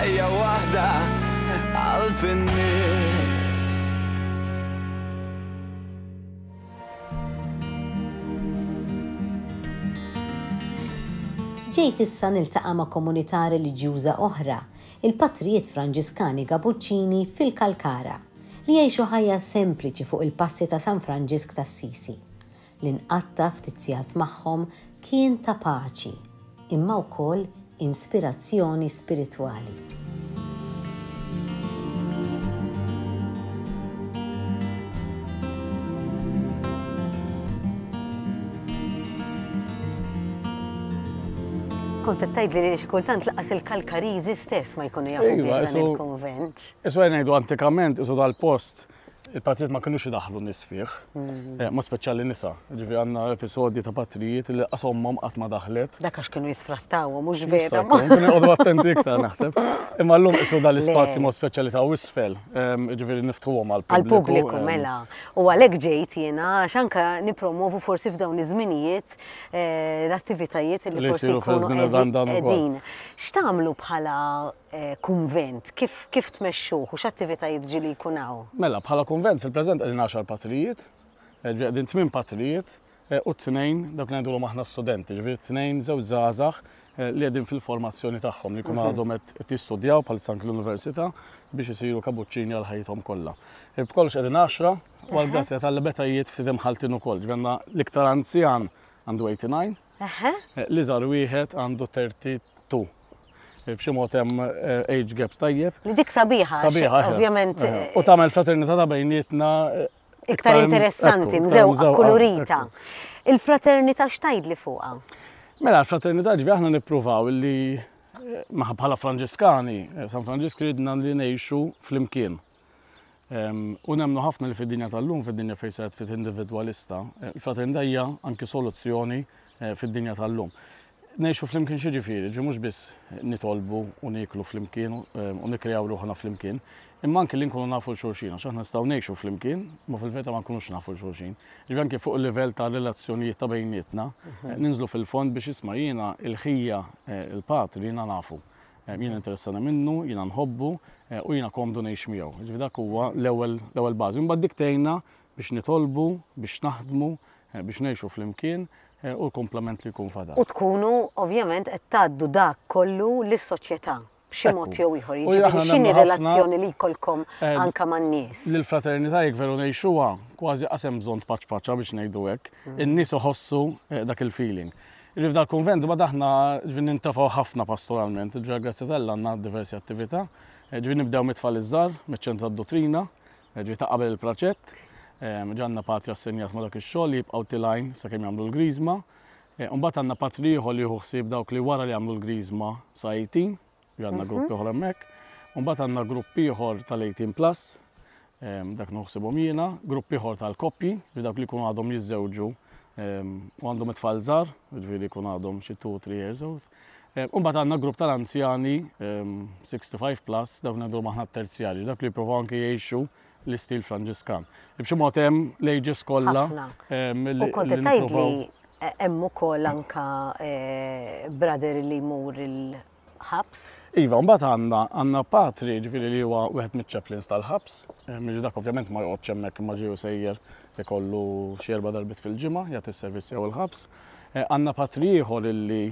ħajja wahda għal Ġejt issa niltaqa' ma' komunità reliġjuża oħra, il-Patrijiet Franġiskani Gabuccini fil-Kalkara, li jgħixu ħajja sempliċi fuq il-passi ta' San Franġisk ta' Sisi. L-inqatta ftit sigħat magħhom kien ta' paċi, imma wkoll inspirazzjoni spirituali. kontattajt li xie kultant laqas il-kalkarizi stess ma jkunu jafu iva, il-konvent. Iswa jnejdu antikament, isu dal-post il-partijiet ma kienux daħlu nis fih, mhm. eh, ma speċjali nisa. Ġifi għanna episodji ta' partijiet li qasommom qatt ma daħlet. Dak għax kienu jisfrattaw, mhux vera. Kienu għodu attenti iktar naħseb. Imma llum isu dal-ispazji ma speċjali ta' wisfel, ġifieri niftuhom għal-pubbliku. mela. U għalhekk ġejt jiena x'anka nippromovu forsi f'dawn iż-żminijiet eh, l-attivitajiet li forsi jkunu qegħdin. X'tagħmlu bħala Eh, kunvent, kif, kif tmexxuħ u x'attivitajiet ġili jkunaw? Mela, bħala kunvent fil prezent għedin 10 patrijiet, eh, għedin 8 patrijiet eh, u t-tnejn dak li għandulhom aħna studenti, ġifieri t-tnejn żewġ zazax li għedin fil-formazzjoni taħħom, li kun mhm. għadhom t tistudjaw pal sank l-Università biex jisiru kabuċċini għal ħajjithom kollha. B'kollox qegħdin 10 u għall-grazzja mhm. tal-betajiet ftit ħaltinu ukoll. Ġifieri l-iktar anzjan għandu 89, li żar wieħed għandu 32 b'xi mod hemm eh, age gaps tajjeb. dik sabiħa. Sabiħa. Eh. Ovvjament. Eh. U tagħmel fraternità ta' bejnietna iktar interessanti, mżewqa kulurita. Il-fraternità xtajd li fuqha? Mela, l-fraternità ġvi aħna nippruvaw li maħa Franġiskani, San Franġisk ridna li nejxu fl-imkien. Ehm, u ħafna li fid-dinja tal-lum, fid-dinja fejset fit individualista, il-fraternità hija anki soluzzjoni fid-dinja tal-lum nejxu flimkien xieġifiri, ġi mux bis nitolbu uniklu niklu flimkien ehm, u nikrejaw ruħna flimkien, imman kelli nkunu nafu l xaħna għax staw nejxu flimkien, ma fil-veta ma nkunux nafu l-xurxin. Ġi anke fuq il-level ta' relazzjoni ta' bejnietna, mhm. ninżlu fil-fond biex isma jina il-ħija eh, il-patri jina nafu. Eh, jina interessana minnu, jina nħobbu eh, u jina komdu nejx miegħu. Ġi dak huwa l ewel bazi. Mbagħad diktejna biex nitolbu, biex naħdmu, biex nejxu flimkien, Eh, u l-komplement li jkun fadal. U tkunu ovvjament qed tgħaddu dak kollu lis-soċjetà b'xi mod jew U jgħu jiġifieri x'inhi relazzjoni li jkollkom eh, anke man-nies. L-fraternita jgħu veru nejxuwa kważi qasem bżonn tpaċpaċċa biex ngħidu hekk, mm. in-nies uħossu eh, dak il-feeling. Ġif dal-konvent, bada ħna ġvin nintafaw ħafna pastoralment, ġvin grazzi tal għanna diversi attività, ġvin nibdew mitfall iż-żar, mit d-dottrina, ġvin ta' qabel il praċet Eh, ġanna patri assenjat ma dak il-xol li jibqaw tilajn sa' kem jamlu l-grizma. Eh, Unbat għanna patri liħol li juħsib dawk li wara li jamlu l-grizma sa' 18, għanna mhm. gruppi uħor emmek. Unbat għanna gruppi uħor tal-18 plus, eh, dak nuħsibom jena, gruppi uħor tal-koppi, li dawk li kunu għadhom jizzewġu u għandhom it-tfal zar, ġviri kun għadhom xie 2-3 years old. Umbat għanna grupp tal-anzjani, 65 plus, dawk nadru maħna t-terzjali, dak li provaw anki jiexu l-istil franġiskan. Ibxu mod hemm lejġis kollha. Eh, U kont tajt li hemm ukoll anka eh, brader li mur il-ħabs. Iva, mbagħad għandna għandna Patri ġifieri li huwa wieħed miċ-chaplains tal-ħabs. Eh, miġi dak ovvjament ma joqgħodx hemmhekk ma ġiju sejjer ikollu xi erba' darbit fil-ġimgħa jagħti s-servizz jew il-ħabs. Għandna Patri ieħor illi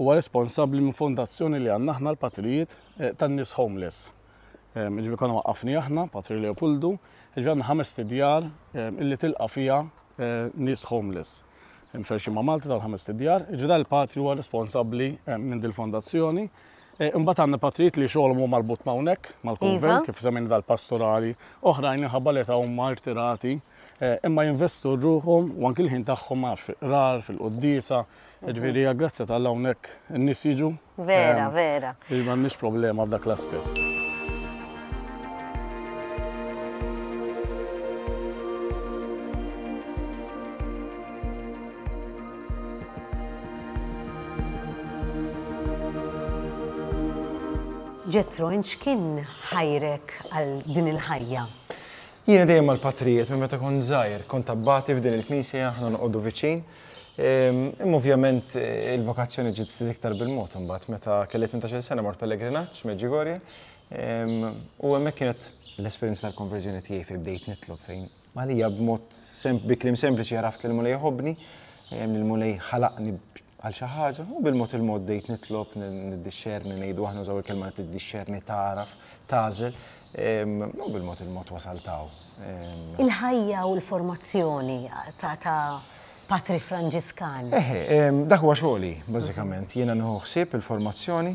huwa responsabbli minn fondazzjoni li għandna aħna l-patrijiet tan-nies homeless Ehm, ġivi konna waqqafni aħna, Patri Leopoldu, ġivi għanna ħames tidjar ehm, illi tilqa fija ehm, nis homeless. Mferxi ma' Malta tal-ħames tidjar, ġivi dal-Patri huwa responsabli minn dil-fondazzjoni. Imbagħad għanna patrit li xoħlu mu marbut mawnek mal-konvent iva. kif semmin dal-pastorali, oħrajn inħabba li martirati, imma jinvestu ġruħom u anki l-ħin tagħhom fil rar fil-qoddisa, ġviri grazzi tal-hawnhekk n-nies Vera, vera. Imma nix problema b'dak l aspet Ġetron, x'kien ħajrek għal din il-ħajja? Jiena dejjem mal-patrijiet minn meta kont żgħir, kont abbati f'din il-knisja aħna noqogħdu viċin. Ehm, imma ovvjament eh, il-vokazzjoni ġiet iktar bil-mod imbagħad meta kelli 18 sena mort pellegrinaġġ Meġigorje. Ehm, u hemmhekk kienet l-esperjenza tal-konverżjoni tiegħi fi bdejt nitlob fejn għalija b'mod biklim sempliċi għaraft l-mulej jħobbni, ehm, l-mulej ħalaqni għal xi ħaġa, u bil-mod il-mod dejt nitlob niddixxerni ngħidu aħna żewġ kelma tiddixxerni taraf, tażel, u bil-mod il-mod wasaltaw. Il-ħajja u l-formazzjoni ta' Patri Franġiskan. Eh, dak huwa xogħli, bażikament, jiena nħuħsib ħsieb il-formazzjoni.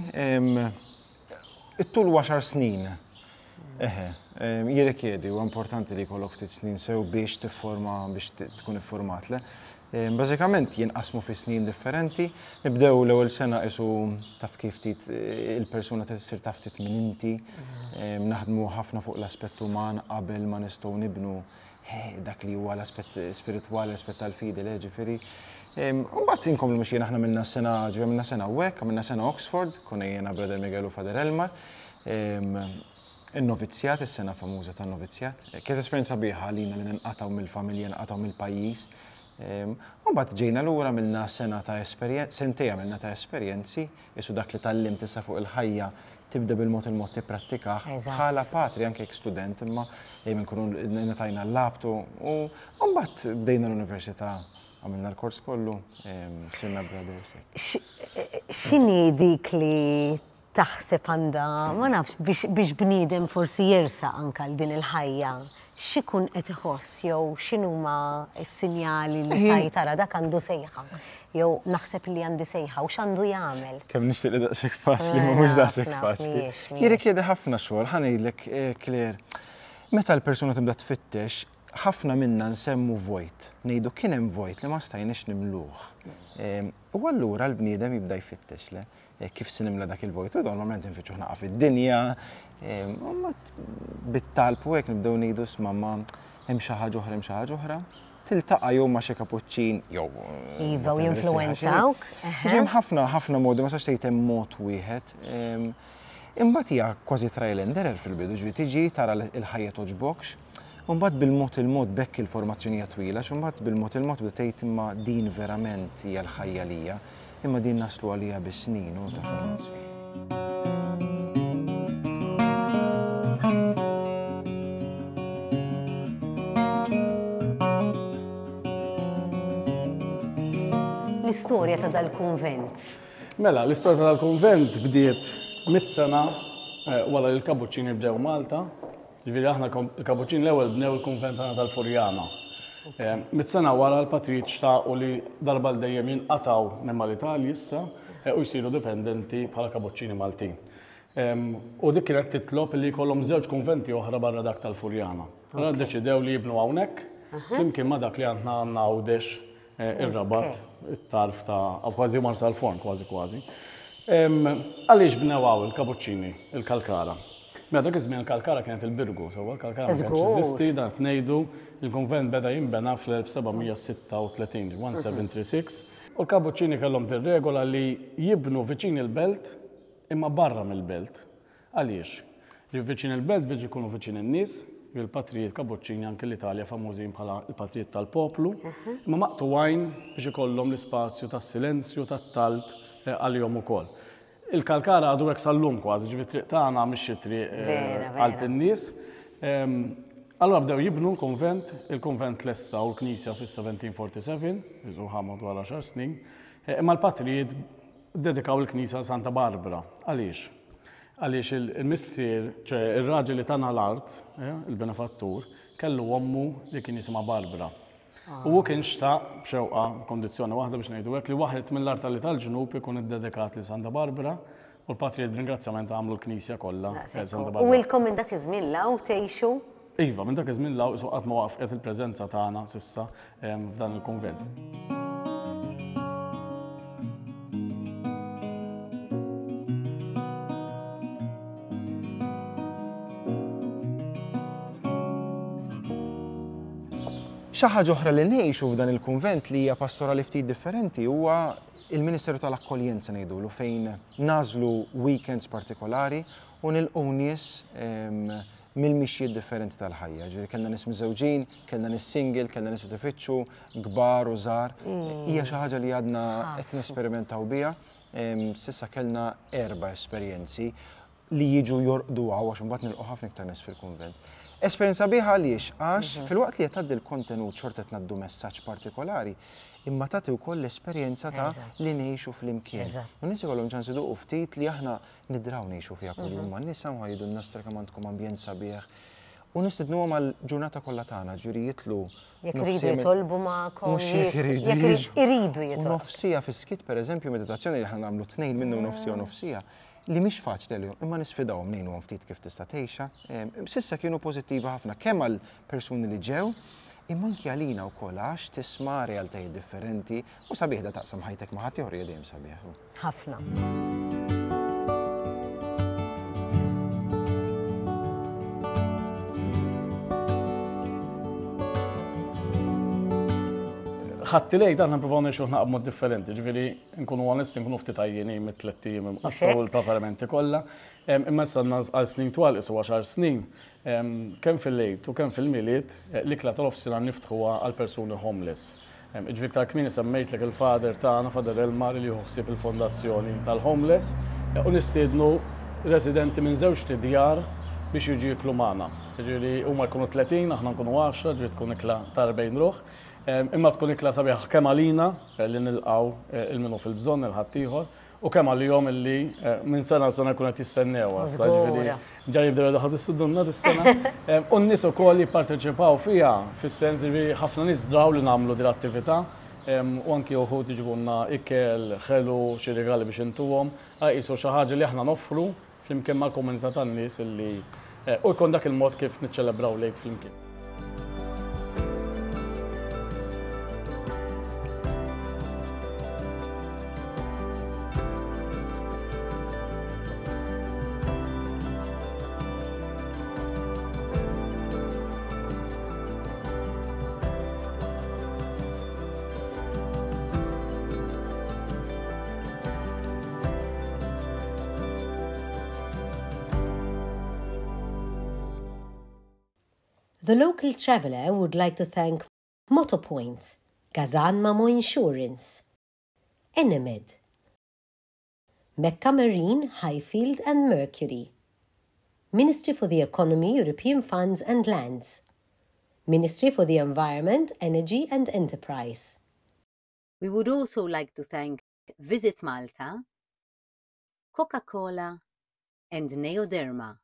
It-tul 10 snin. Eħe, jirrikjedi, u importanti li kollok ftit snin sew biex tifforma, biex tkun Ehm, bażikament jinqasmu fi snin differenti, nibdew l-ewwel sena isu taf kif tit eh, il-persuna tissir taf tit minn inti, ehm, naħdmu ħafna fuq l-aspett uman qabel ma nistgħu nibnu eh, dak li huwa l-aspett spiritwali, l-aspett tal-fidi, ġifieri. Ehm, mbagħad inkom l mixjien aħna minna sena ġibem minna sena Wek, minna sena Oxford, kuna jiena brother Miguel u Fader Elmar. Il-novizzjat, is-sena famuża tan-novizzjat. Kiet esperjenza biħa li ninqataw mill-familja, nqataw mill-pajjiż. Ehm, u bat ġejna l-ura minna sena ta' esperienzi, senteja minna ta' esperienzi, jessu dak li tal-lim tisa fuq il-ħajja tibda bil-mod il ti pratika. bħala patri anke jek student imma minn kunu netajna l-labtu u mbagħad bdejna l-università għamilna l-kors kollu ehm, sinna b'għadirsek. X'inhi dik li taħseb għandha ma nafx biex bniedem forsi jersa anka l din il-ħajja xikun qed iħoss jew x'inhuma s-sinjali li taj tara dak għandu sejħa jew naħseb li għandi sejħa u x'għandu jagħmel. Kemm nixtieq li daqshekk fasli, ma eh, mhux daqshekk Jirik jedi ħafna xogħol ħanejlek eh, Claire. Meta l-persuna tibda tfittex, ħafna minna nsemmu vojt, nejdu kienem vojt li ma stajniex nimluħ. Ehm, u għallura l-bniedem jibda jfittex le, eh, kif sinimla dak il-vojt, u dawn moment nfittxu ħnaqa fid-dinja, ehm, u bit-talpu għek nibdew nejdu s-mamma, hemm xi ħaġa oħra, hemm xi ħaġa oħra. Tiltaqa' jew ma xi kapuċċin jew. Iva, u jinfluwenzawk. Hemm ħafna ħafna modi ma sax tgħid hemm mod wieħed. Ehm, imbagħad hija kważi trial fil-bidu, ġri tiġi tara l-ħajja toġbokx. Umbat bil-mot il-mot bekk il-formazzjonija twila, xumbat bil-mot il-mot bdejt imma din verament hija l ħajja lija imma din naslu għalija bis-snin u ta' formazzjoni. L-istorja ta' dal-konvent. Mela, l-istorja ta' dal-konvent bdiet mit-sena eh, wara l-kabuċċini bdew Malta, Ġviri aħna kapuċin l-ewel b'new il-konvent tal-Furjana. Eh, mit-sena wara l-Patriċ ta' u li darba l-dejjem jinqataw minn mal-Italji issa eh, u jisiru dipendenti bħala kapuċini Malti. U dik kienet titlob li kollhom żewġ konventi oħra barra dak tal-Furjana. d deċidew li jibnu hawnhekk, flimkien ma dak li għandna għanna għawdex eh, ir-rabat, it-tarf ta' għazi kważi l-fon, forn kważi kważi. Għaliex għaw il-kapuċini, il-kalkara. Mela dak iż-żmien Kalkara kienet il-Birgu, sewwa Kalkara ma kienx dan tnejdu il-konvent beda jinbena fl-1736, U l kabuċċini kellhom tir-regola li jibnu viċin il-belt imma barra mill-belt. Għaliex? Li viċin il-belt biex ikunu viċin in-nies, il-patrijiet kabuċċini anke l-Italja famużi bħala il-patrijiet tal-poplu, imma maqtu għajn biex ikollhom l-ispazju tas-silenzju, tat-talb eh, għal-jom ukoll il-kalkara għadu għek sal-lum kważi, ġivit triq taħna mxie triq eh, għal-pinnis. Allora bdew jibnu l-konvent, il-konvent l-essa u l-knisja fis-1747, iżuħa madwar 10 snin, eh, imma l-patrijiet dedikaw l-knisja Santa Barbara. Għaliex? Għaliex il-missir, ċe il-raġel li l art, eh, il-benefattur, kellu għommu li kien jisima' Barbara. U kien xtaq b'xewqa kondizjoni waħda biex ngħidu hekk li waħed mill-art tal tal-ġnub ikun iddedikat li Santa Barbara u l-Patriot b'ringrazzjament għamlu l-Knisja kollha Santa Barbara. U ilkom minn dak iż-żmien law tgħixu? Iva, minn dak iż-żmien law suqgħat ma waqfqet il-preżenza tagħna sissa f'dan il-konvent. Xi ħaġa oħra li ngħixu f'dan il-kunvent li hija pastorali ftit differenti huwa il-Ministeru tal-Akkoljenza lu fejn nażlu weekends partikolari u nilqu nies ehm, mill-mixjiet differenti tal-ħajja. Ġifieri kellna nies miżewġin, kellna nies single, kellna nies tifittxu, kbar u żgħar. Mm. Hija xi ħaġa li għadna qed nesperimentaw biha. Ehm, sissa kellna erba' esperjenzi li jiġu jorqdu għaw għax mbagħad nilqgħu ħafna iktar nies fil-kunvent. Esperienza biħa għaliex, għax mhm. fil-waqt li jtaddi l-kontenut xortet naddu messaċ partikolari, imma tagħti wkoll l-esperjenza ta' li ngħixu fl-imkien. U nies ikollhom ċans iduqu ftit li aħna nidraw ngħixu fiha kuljum mhm. ma' nies hemm għajdu n-nastra kemm għandkom ambjent sabiħ. U nistidnu għal ġurnata kollha tagħna, ġiri jitlu. Jekk iridu jitolbu ma'kom. Mhux jitolbu. Nofsija fi skit eżempju, meditazzjoni li ħan nagħmlu tnejn minnu nofsija u nofsija li mhix faċli l imma nisfidaw minn għom ftit kif tista' tgħixha. Sissa kienu pożittivi ħafna kemm għall persuni li ġew, imma anki għalina wkoll għax tisma' realtajiet differenti u sabiħda taqsam ħajtek ma' ħadd jew dejjem sabiħ. Ħafna. ħatti lej daħna provaw nixuħ naqbmu differenti, ġviri nkunu għanisti nkunu ftitajjeni mit-tletti għazzaw il-paparamenti kolla. Imma s-sanna għal snin twal isu għaxar snin, kem fil-lejt u kem fil-miliet eh, l-ikla tal-offsina niftħuwa għal persuni homeless. Ġviri ktar kmini semmejt l il-fader ta' għana fader il-mar li juħsib il-fondazzjoni tal-homeless eh, u nistidnu residenti minn zewġ tidjar biex jiġi klumana. li u ma' kunu 30, aħna kunu 10, ġviri tkun ikla tarbejn ruħ. Imma tkun ikla sabiħ kemm għalina eh, li nilqaw eh, il-minu fil-bżonn il-ħaddieħor u kemm għal-jom illi eh, minn sena sena kuna tistennew għassa ġifieri ġari bdew daħad istudunna dis-sena. U n-nies ukoll li parteċipaw fiha fis-sens ġifieri ħafna nies draw li nagħmlu din attività u anki uħu tiġbunna ikkel, ħelu, xi biex intuhom, qisu xi ħaġa li aħna noffru flimkien mal-komunità tan-nies illi u jkun dak il-mod kif niċċelebraw lejt flimkien. The local traveller would like to thank Motopoint, Kazan Mamo Insurance, Enemed, Mecca Marine, Highfield and Mercury, Ministry for the Economy, European Funds and Lands, Ministry for the Environment, Energy and Enterprise. We would also like to thank Visit Malta, Coca-Cola and Neoderma.